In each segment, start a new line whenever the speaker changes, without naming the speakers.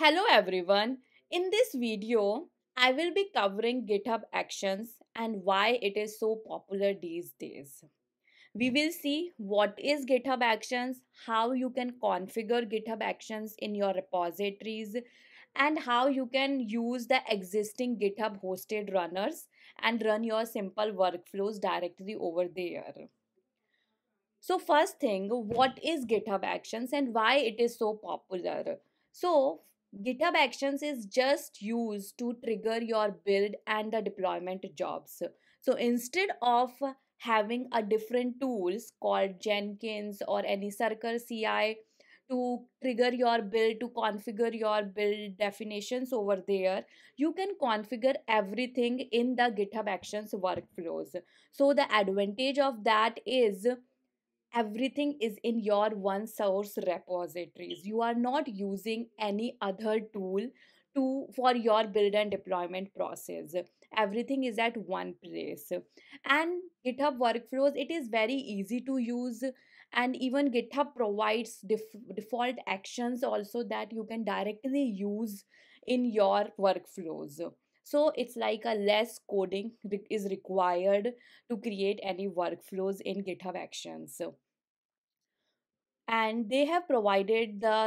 Hello everyone. In this video, I will be covering GitHub Actions and why it is so popular these days. We will see what is GitHub Actions, how you can configure GitHub Actions in your repositories, and how you can use the existing GitHub hosted runners and run your simple workflows directly over there. So first thing, what is GitHub Actions and why it is so popular? So, GitHub Actions is just used to trigger your build and the deployment jobs. So instead of having a different tools called Jenkins or any Circle CI to trigger your build, to configure your build definitions over there, you can configure everything in the GitHub Actions workflows. So the advantage of that is everything is in your one source repositories you are not using any other tool to for your build and deployment process everything is at one place and github workflows it is very easy to use and even github provides def default actions also that you can directly use in your workflows so it's like a less coding is required to create any workflows in github actions and they have provided the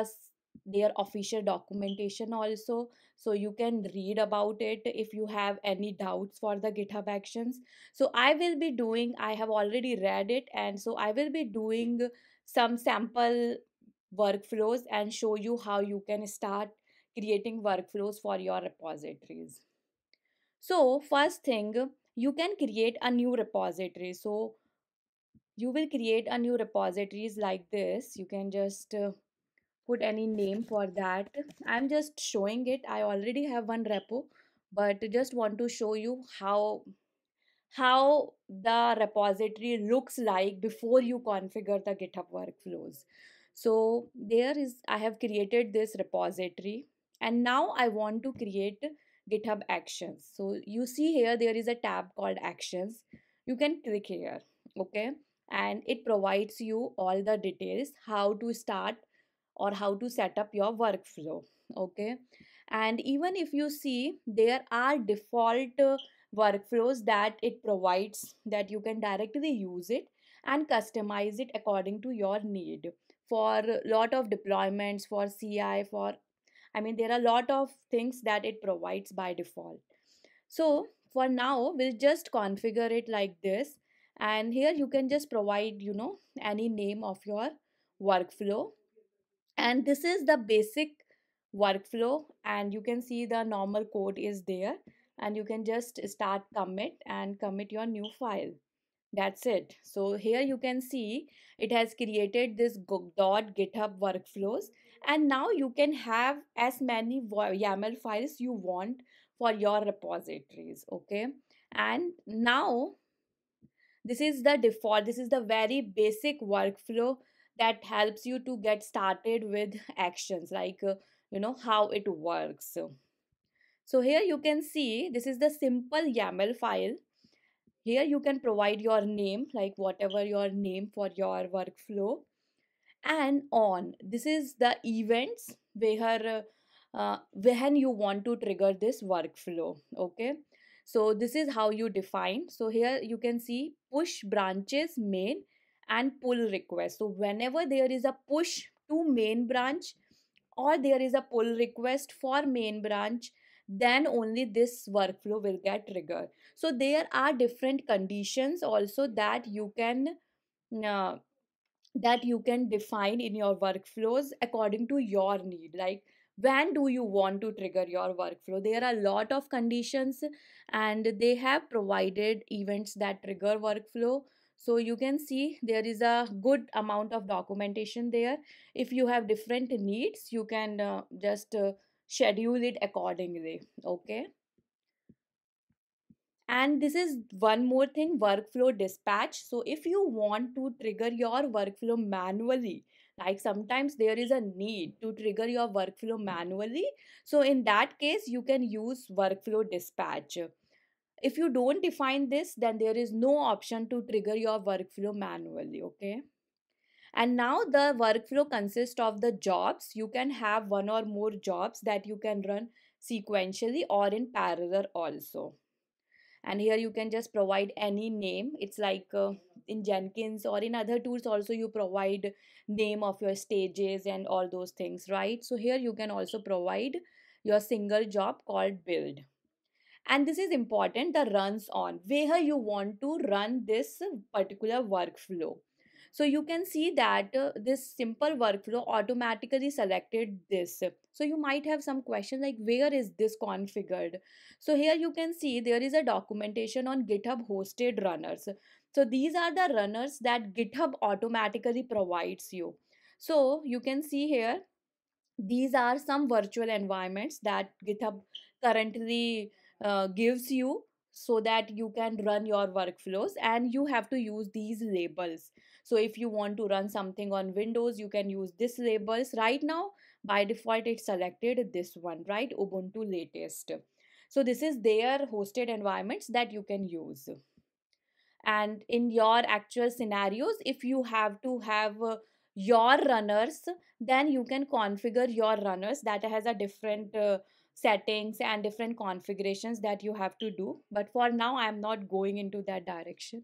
their official documentation also so you can read about it if you have any doubts for the github actions so i will be doing i have already read it and so i will be doing some sample workflows and show you how you can start creating workflows for your repositories so first thing you can create a new repository so you will create a new repositories like this you can just uh, put any name for that i'm just showing it i already have one repo but just want to show you how how the repository looks like before you configure the github workflows so there is i have created this repository and now i want to create GitHub Actions. So you see here there is a tab called Actions. You can click here, okay? And it provides you all the details, how to start or how to set up your workflow, okay? And even if you see, there are default uh, workflows that it provides that you can directly use it and customize it according to your need for lot of deployments for ci for I mean, there are a lot of things that it provides by default. So for now, we'll just configure it like this. And here you can just provide, you know, any name of your workflow. And this is the basic workflow and you can see the normal code is there and you can just start commit and commit your new file that's it so here you can see it has created this dot github workflows and now you can have as many YAML files you want for your repositories okay and now this is the default this is the very basic workflow that helps you to get started with actions like uh, you know how it works so here you can see this is the simple YAML file here you can provide your name like whatever your name for your workflow and on this is the events where uh, when you want to trigger this workflow okay so this is how you define so here you can see push branches main and pull request so whenever there is a push to main branch or there is a pull request for main branch then only this workflow will get triggered so there are different conditions also that you can uh, that you can define in your workflows according to your need like when do you want to trigger your workflow there are a lot of conditions and they have provided events that trigger workflow so you can see there is a good amount of documentation there if you have different needs you can uh, just uh, schedule it accordingly okay and this is one more thing workflow dispatch so if you want to trigger your workflow manually like sometimes there is a need to trigger your workflow manually so in that case you can use workflow dispatch if you don't define this then there is no option to trigger your workflow manually okay and now the workflow consists of the jobs you can have one or more jobs that you can run sequentially or in parallel also and here you can just provide any name it's like uh, in jenkins or in other tools also you provide name of your stages and all those things right so here you can also provide your single job called build and this is important the runs on where you want to run this particular workflow so you can see that uh, this simple workflow automatically selected this. So you might have some question like where is this configured? So here you can see there is a documentation on GitHub hosted runners. So these are the runners that GitHub automatically provides you. So you can see here, these are some virtual environments that GitHub currently uh, gives you so that you can run your workflows and you have to use these labels so if you want to run something on windows you can use this labels right now by default it selected this one right ubuntu latest so this is their hosted environments that you can use and in your actual scenarios if you have to have uh, your runners then you can configure your runners that has a different uh, settings and different configurations that you have to do but for now i am not going into that direction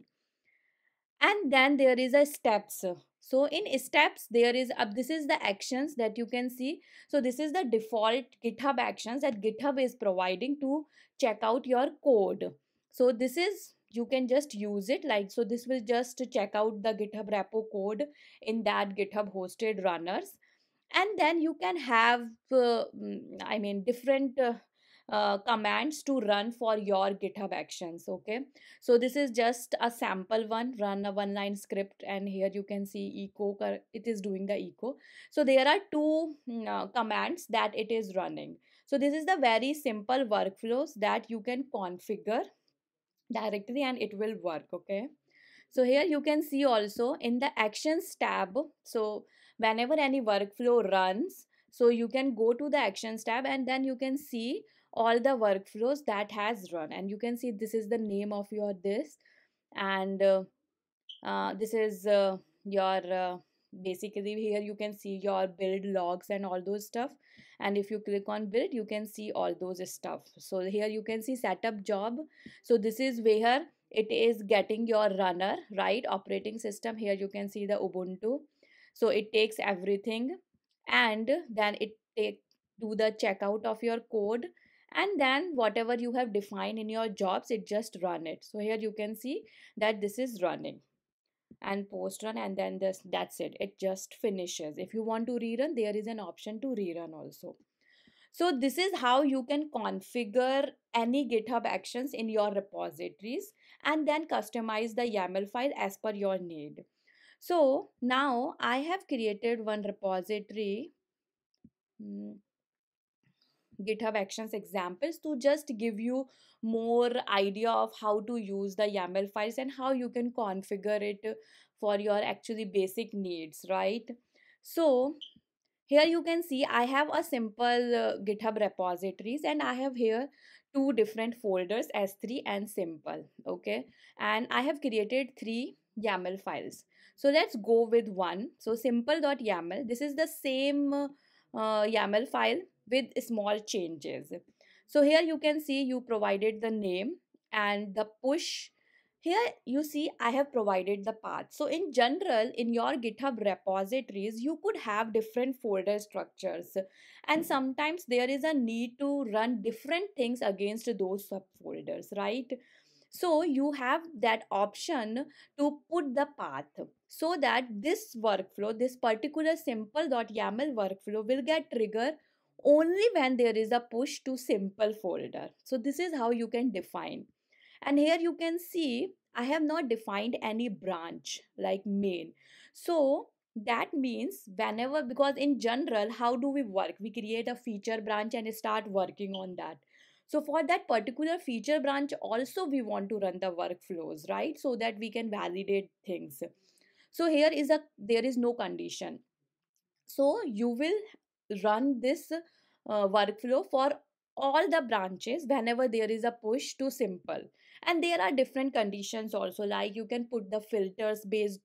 and then there is a steps so in steps there is up this is the actions that you can see so this is the default github actions that github is providing to check out your code so this is you can just use it like so this will just check out the github repo code in that github hosted runners and then you can have uh, mm, i mean different uh, uh, commands to run for your GitHub Actions. Okay, so this is just a sample one, run a one line script, and here you can see echo, it is doing the echo. So there are two mm, uh, commands that it is running. So this is the very simple workflows that you can configure directly and it will work. Okay. So here you can see also in the actions tab. So whenever any workflow runs, so you can go to the actions tab and then you can see all the workflows that has run and you can see this is the name of your this and uh, uh, this is uh, your uh, basically here you can see your build logs and all those stuff and if you click on build you can see all those stuff so here you can see setup job so this is where it is getting your runner right operating system here you can see the ubuntu so it takes everything and then it take do the checkout of your code and then whatever you have defined in your jobs it just run it so here you can see that this is running and post run and then this that's it it just finishes if you want to rerun there is an option to rerun also so this is how you can configure any github actions in your repositories and then customize the yaml file as per your need so now i have created one repository hmm. GitHub Actions examples to just give you more idea of how to use the YAML files and how you can configure it for your actually basic needs, right? So here you can see I have a simple uh, GitHub repositories and I have here two different folders S3 and simple, okay? And I have created three YAML files. So let's go with one. So simple.yaml, this is the same uh, YAML file with small changes. So here you can see you provided the name and the push. Here you see I have provided the path. So in general, in your GitHub repositories, you could have different folder structures. And sometimes there is a need to run different things against those subfolders, right? So you have that option to put the path so that this workflow, this particular simple.yaml workflow will get triggered only when there is a push to simple folder. So this is how you can define. And here you can see I have not defined any branch like main. So that means whenever because in general how do we work we create a feature branch and start working on that so for that particular feature branch also we want to run the workflows right so that we can validate things so here is a there is no condition so you will run this uh, workflow for all the branches whenever there is a push to simple and there are different conditions also like you can put the filters based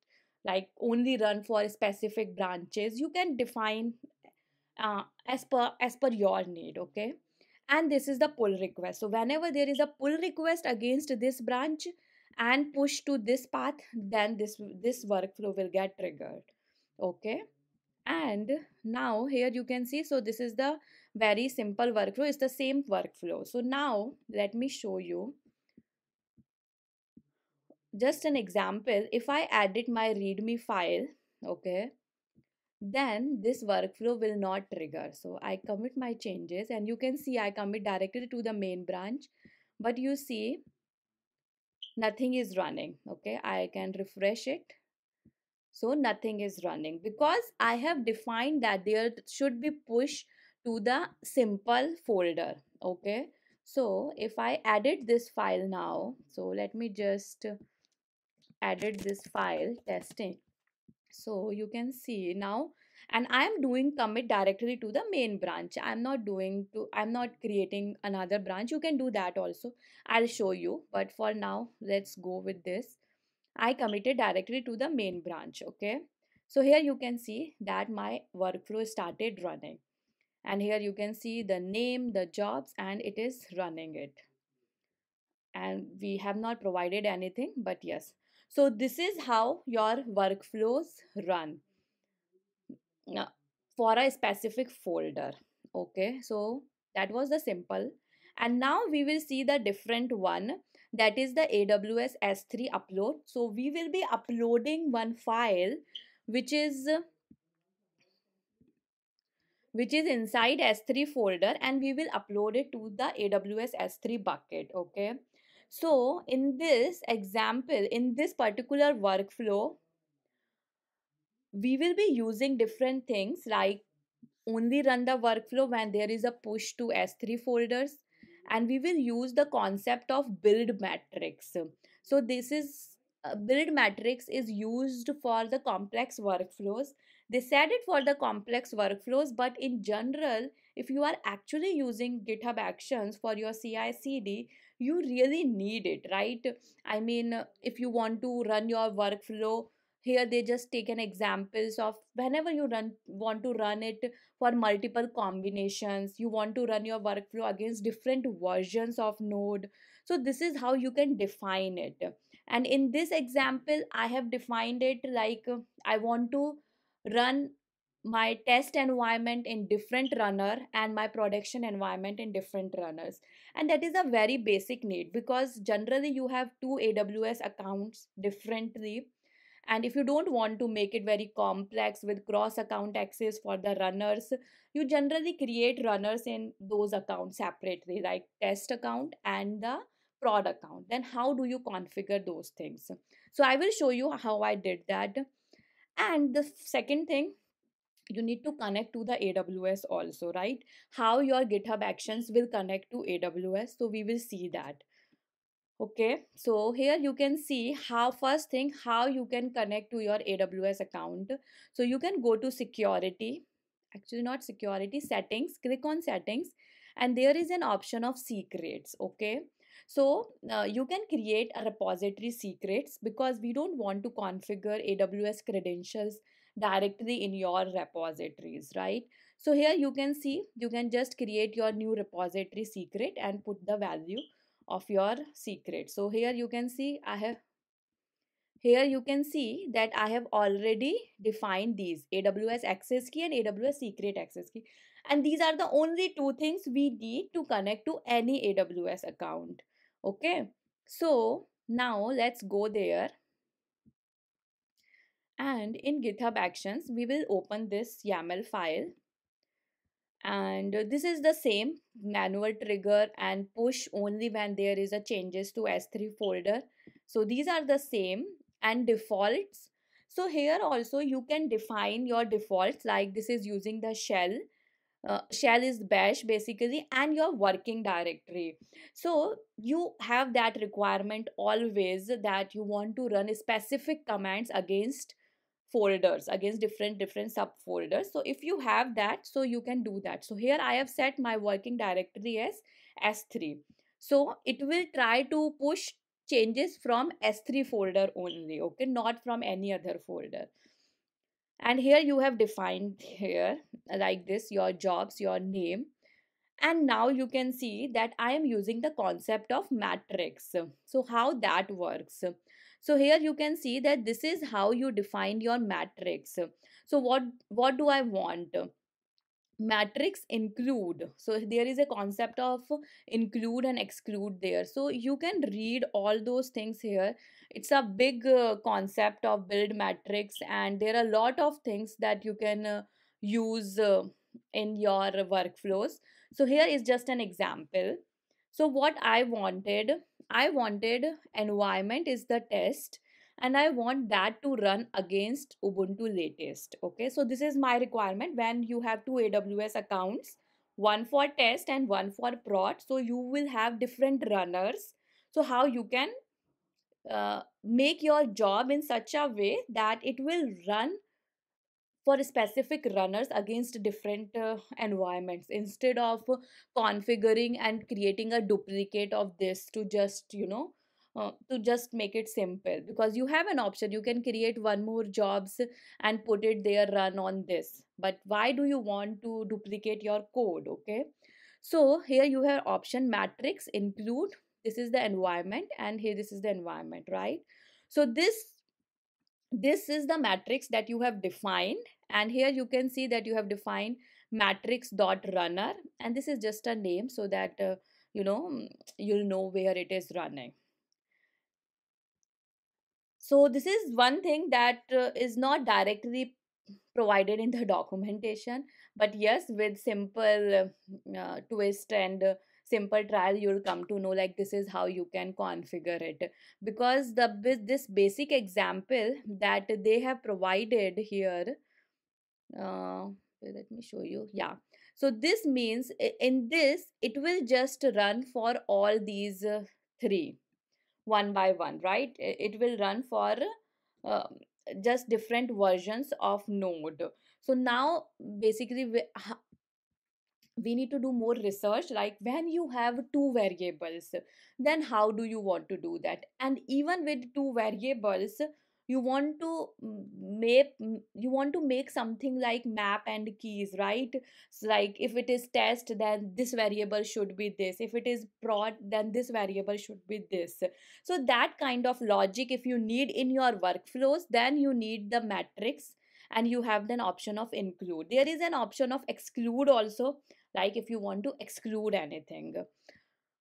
like only run for specific branches you can define uh, as per as per your need okay and this is the pull request so whenever there is a pull request against this branch and push to this path then this this workflow will get triggered okay and now here you can see so this is the very simple workflow it's the same workflow so now let me show you just an example if i edit my readme file okay then this workflow will not trigger so i commit my changes and you can see i commit directly to the main branch but you see nothing is running okay i can refresh it so nothing is running because i have defined that there should be push to the simple folder okay so if i edit this file now so let me just edit this file testing so you can see now and i am doing commit directly to the main branch i'm not doing to i'm not creating another branch you can do that also i'll show you but for now let's go with this I committed directly to the main branch. Okay. So here you can see that my workflow started running. And here you can see the name, the jobs, and it is running it. And we have not provided anything, but yes. So this is how your workflows run now, for a specific folder. Okay, so that was the simple. And now we will see the different one that is the AWS S3 upload. So we will be uploading one file which is which is inside S3 folder and we will upload it to the AWS S3 bucket. Okay. So in this example, in this particular workflow, we will be using different things like only run the workflow when there is a push to S3 folders and we will use the concept of build matrix so this is uh, build matrix is used for the complex workflows they said it for the complex workflows but in general if you are actually using github actions for your ci cd you really need it right i mean if you want to run your workflow here they just taken examples of whenever you run want to run it for multiple combinations you want to run your workflow against different versions of node so this is how you can define it and in this example i have defined it like i want to run my test environment in different runner and my production environment in different runners and that is a very basic need because generally you have two aws accounts differently and if you don't want to make it very complex with cross account access for the runners, you generally create runners in those accounts separately, like test account and the prod account. Then how do you configure those things? So I will show you how I did that. And the second thing, you need to connect to the AWS also, right? How your GitHub Actions will connect to AWS. So we will see that okay so here you can see how first thing how you can connect to your aws account so you can go to security actually not security settings click on settings and there is an option of secrets okay so uh, you can create a repository secrets because we don't want to configure aws credentials directly in your repositories right so here you can see you can just create your new repository secret and put the value of your secret so here you can see i have here you can see that i have already defined these aws access key and aws secret access key and these are the only two things we need to connect to any aws account okay so now let's go there and in github actions we will open this yaml file and uh, this is the same manual trigger and push only when there is a changes to s3 folder so these are the same and defaults so here also you can define your defaults like this is using the shell uh, shell is bash basically and your working directory so you have that requirement always that you want to run specific commands against forwarders against different different sub forwarders so if you have that so you can do that so here i have set my working directory as s3 so it will try to push changes from s3 folder only okay not from any other folder and here you have defined here like this your jobs your name and now you can see that i am using the concept of matrix so how that works so here you can see that this is how you define your matrix so what what do i want matrix include so there is a concept of include and exclude there so you can read all those things here it's a big uh, concept of build matrix and there are a lot of things that you can uh, use uh, in your workflows so here is just an example so what i wanted I wanted environment is the test and I want that to run against Ubuntu latest. Okay, so this is my requirement when you have two AWS accounts, one for test and one for prod. So you will have different runners. So how you can uh, make your job in such a way that it will run for specific runners against different uh, environments instead of configuring and creating a duplicate of this to just you know uh, to just make it simple because you have an option you can create one more jobs and put it there run on this but why do you want to duplicate your code okay so here you have option matrix include this is the environment and here this is the environment right so this this is the matrix that you have defined and here you can see that you have defined matrix dot runner and this is just a name so that uh, you know mm, you'll know where it is running so this is one thing that uh, is not directly provided in the documentation but yes with simple uh, twist and uh, simple trial you'll come to know like this is how you can configure it because the this basic example that they have provided here uh, let me show you yeah so this means in this it will just run for all these uh, three one by one right it will run for uh, just different versions of node so now basically we need to do more research like when you have two variables then how do you want to do that and even with two variables you want to make you want to make something like map and keys right so like if it is test then this variable should be this if it is prod then this variable should be this so that kind of logic if you need in your workflows then you need the matrix and you have an option of include there is an option of exclude also like if you want to exclude anything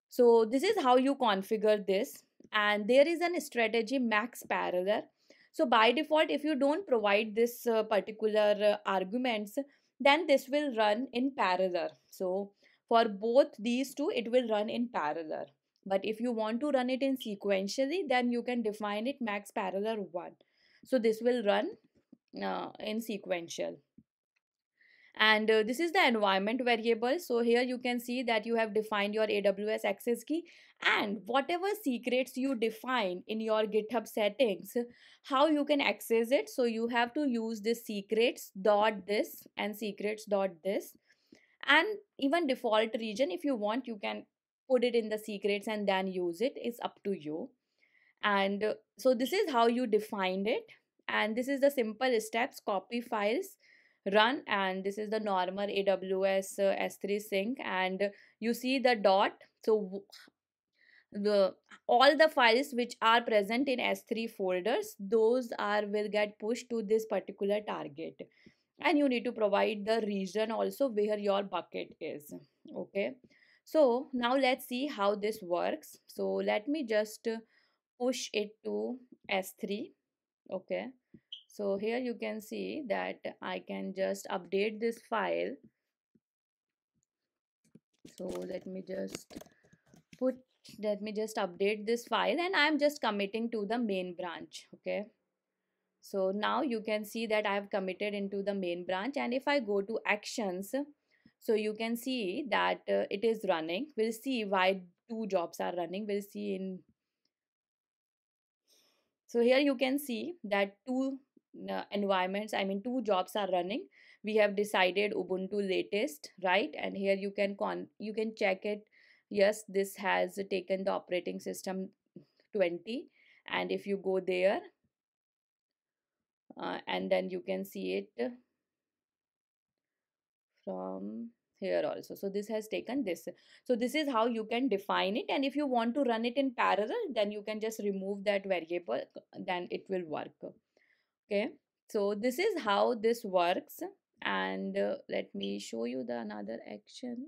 so this is how you configure this and there is an strategy max parallel so by default if you don't provide this uh, particular uh, arguments then this will run in parallel so for both these two it will run in parallel but if you want to run it in sequentially then you can define it max parallel 1 so this will run uh, in sequential and uh, this is the environment variable so here you can see that you have defined your aws access key and whatever secrets you define in your github settings how you can access it so you have to use this secrets dot this and secrets dot this and even default region if you want you can put it in the secrets and then use it it's up to you and uh, so this is how you defined it and this is the simple steps copy files run and this is the normal AWS uh, S3 sync and you see the dot so the all the files which are present in S3 folders those are will get pushed to this particular target and you need to provide the region also where your bucket is okay so now let's see how this works so let me just push it to S3 okay so here you can see that I can just update this file so let me just put let me just update this file and I'm just committing to the main branch okay so now you can see that I have committed into the main branch and if I go to actions so you can see that uh, it is running we'll see why two jobs are running we'll see in so here you can see that two uh, environments i mean two jobs are running we have decided ubuntu latest right and here you can con you can check it yes this has taken the operating system 20 and if you go there uh, and then you can see it from here also so this has taken this so this is how you can define it and if you want to run it in parallel then you can just remove that variable then it will work okay so this is how this works and uh, let me show you the another action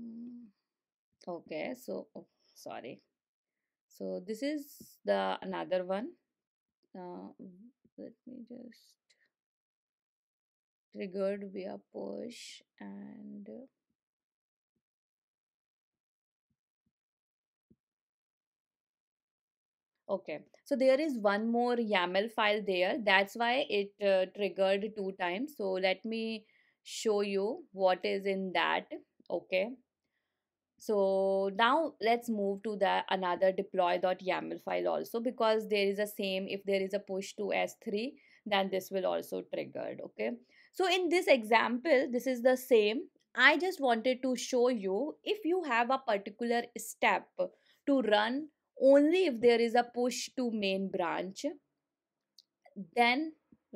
hmm, okay so oh, sorry so this is the another one uh, let me just triggered via push and uh, Okay, so there is one more YAML file there. That's why it uh, triggered two times. So let me show you what is in that. Okay, so now let's move to the another deploy.yaml file also because there is a same if there is a push to S3 then this will also triggered. Okay, so in this example, this is the same. I just wanted to show you if you have a particular step to run only if there is a push to main branch then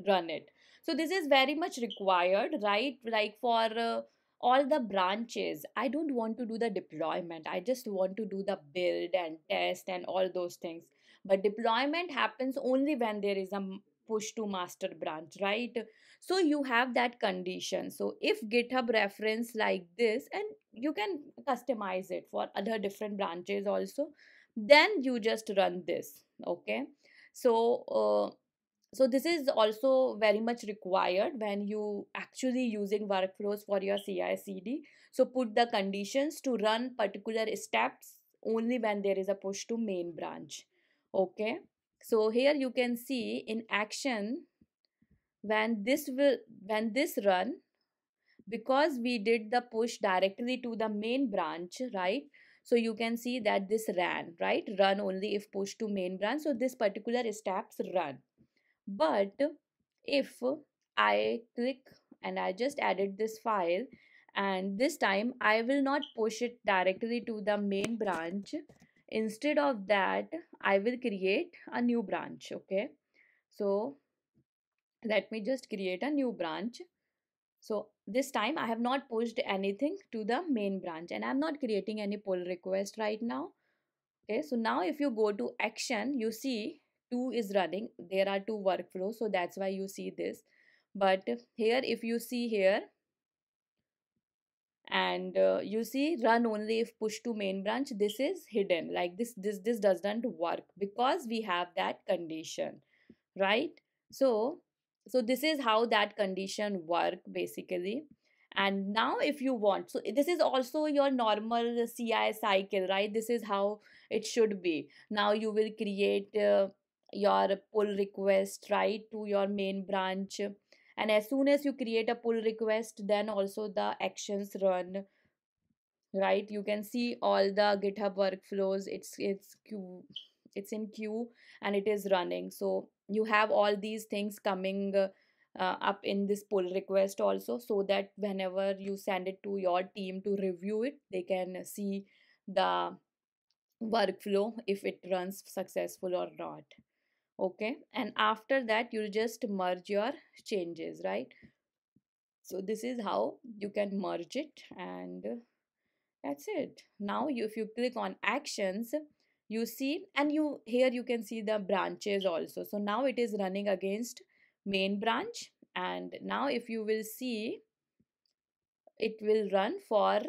run it so this is very much required right like for uh, all the branches i don't want to do the deployment i just want to do the build and test and all those things but deployment happens only when there is a push to master branch right so you have that condition so if github reference like this and you can customize it for other different branches also then you just run this okay so uh, so this is also very much required when you actually using workflows for your ci cd so put the conditions to run particular steps only when there is a push to main branch okay so here you can see in action when this will when this run because we did the push directly to the main branch right so you can see that this ran, right? Run only if pushed to main branch. So this particular steps run. But if I click and I just added this file and this time I will not push it directly to the main branch. Instead of that, I will create a new branch, okay? So let me just create a new branch. So this time I have not pushed anything to the main branch and I'm not creating any pull request right now. Okay, so now if you go to action, you see two is running. There are two workflows, so that's why you see this. But here, if you see here, and uh, you see run only if push to main branch, this is hidden. Like this, this, this doesn't work because we have that condition, right? So so this is how that condition work basically and now if you want so this is also your normal ci cycle right this is how it should be now you will create uh, your pull request right to your main branch and as soon as you create a pull request then also the actions run right you can see all the github workflows it's it's it's in queue and it is running so you have all these things coming uh, uh, up in this pull request also so that whenever you send it to your team to review it they can see the workflow if it runs successful or not okay and after that you just merge your changes right so this is how you can merge it and that's it now you, if you click on actions you see and you here you can see the branches also so now it is running against main branch and now if you will see it will run for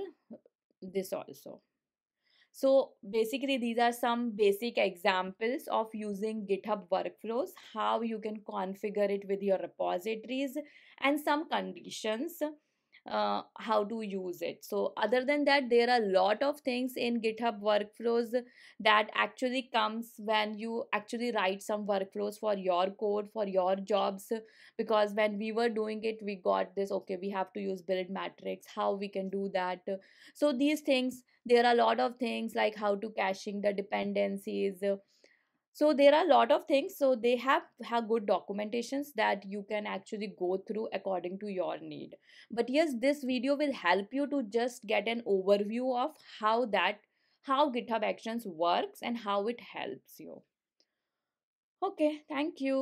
this also so basically these are some basic examples of using GitHub workflows, how you can configure it with your repositories and some conditions uh, how to use it so other than that there are a lot of things in github workflows that actually comes when you actually write some workflows for your code for your jobs because when we were doing it we got this okay we have to use build matrix how we can do that so these things there are a lot of things like how to caching the dependencies so there are a lot of things so they have have good documentations that you can actually go through according to your need but yes this video will help you to just get an overview of how that how github actions works and how it helps you okay thank you